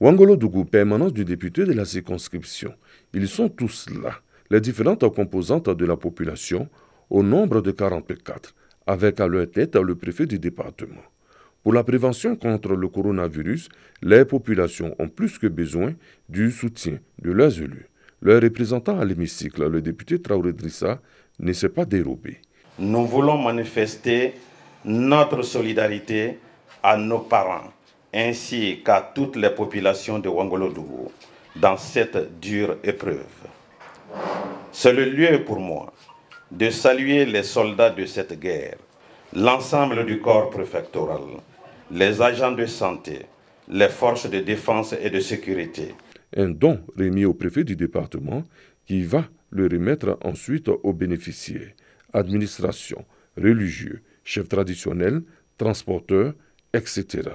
Wangolo Dougou, permanence du député de la circonscription. Ils sont tous là, les différentes composantes de la population, au nombre de 44, avec à leur tête le préfet du département. Pour la prévention contre le coronavirus, les populations ont plus que besoin du soutien de leurs élus. Leur représentant à l'hémicycle, le député Traoré Drissa, ne s'est pas dérobé. Nous voulons manifester notre solidarité à nos parents ainsi qu'à toutes les populations de Wangolodougou dans cette dure épreuve. C'est le lieu pour moi de saluer les soldats de cette guerre, l'ensemble du corps préfectoral, les agents de santé, les forces de défense et de sécurité. Un don remis au préfet du département qui va le remettre ensuite aux bénéficiaires, administration, religieux, chefs traditionnels, transporteurs, etc.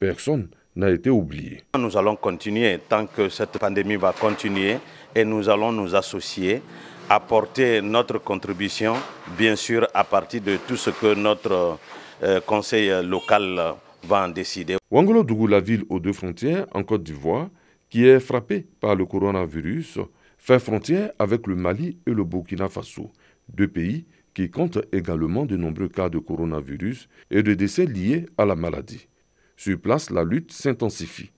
Personne n'a été oublié. Nous allons continuer tant que cette pandémie va continuer et nous allons nous associer, apporter notre contribution, bien sûr, à partir de tout ce que notre euh, conseil local va en décider. Wangolo Dougou, la ville aux deux frontières en Côte d'Ivoire, qui est frappée par le coronavirus, fait frontière avec le Mali et le Burkina Faso, deux pays qui comptent également de nombreux cas de coronavirus et de décès liés à la maladie. Sur place, la lutte s'intensifie.